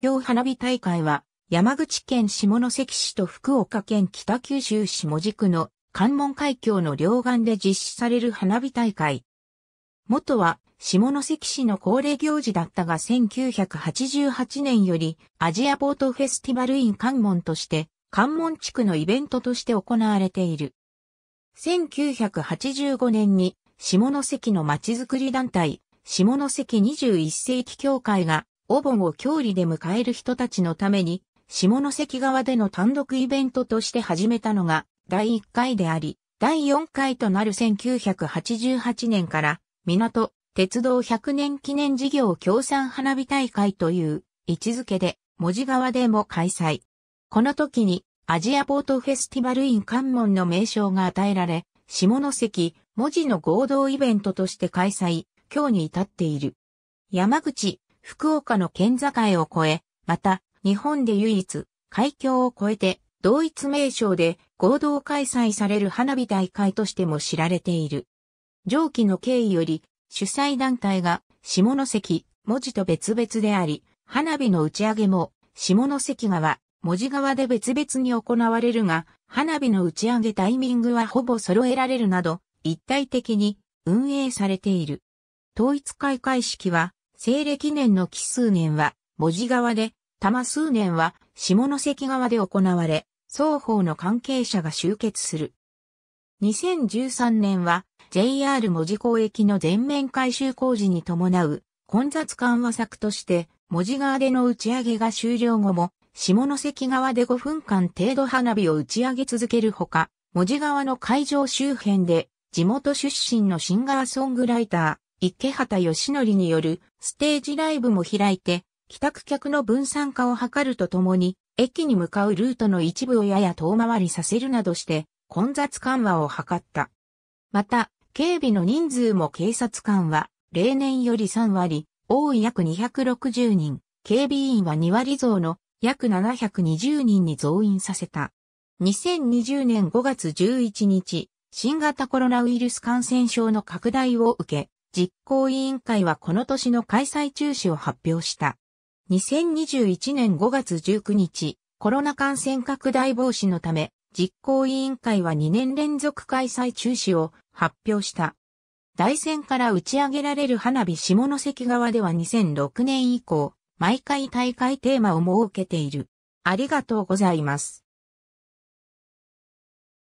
京花火大会は、山口県下関市と福岡県北九州市門司区の関門海峡の両岸で実施される花火大会。元は下関市の恒例行事だったが1988年よりアジアボートフェスティバルイン関門として関門地区のイベントとして行われている。1985年に下関のまちづくり団体下関21世紀協会がお盆を郷里で迎える人たちのために、下関側での単独イベントとして始めたのが第1回であり、第4回となる1988年から、港、鉄道100年記念事業協賛花火大会という位置づけで、文字川でも開催。この時に、アジアポートフェスティバルイン関門の名称が与えられ、下関、文字の合同イベントとして開催、今日に至っている。山口、福岡の県境を越え、また、日本で唯一、海峡を越えて、同一名称で合同開催される花火大会としても知られている。上記の経緯より、主催団体が下関、文字と別々であり、花火の打ち上げも下関側、文字側で別々に行われるが、花火の打ち上げタイミングはほぼ揃えられるなど、一体的に運営されている。統一開会式は西暦年の奇数年は、文字側で、玉数年は、下関側で行われ、双方の関係者が集結する。2013年は JR 文字公駅の全面改修工事に伴う混雑緩和策として文字側での打ち上げが終了後も下関側で5分間程度花火を打ち上げ続けるほか、文字側の会場周辺で地元出身のシンガーソングライター、池畑義則によるステージライブも開いて、帰宅客の分散化を図るとともに、駅に向かうルートの一部をやや遠回りさせるなどして、混雑緩和を図った。また、警備の人数も警察官は、例年より3割、多い約260人、警備員は2割増の約720人に増員させた。2020年5月11日、新型コロナウイルス感染症の拡大を受け、実行委員会はこの年の開催中止を発表した。2021年5月19日、コロナ感染拡大防止のため、実行委員会は2年連続開催中止を発表した。大戦から打ち上げられる花火下関側では2006年以降、毎回大会テーマを設けている。ありがとうございます。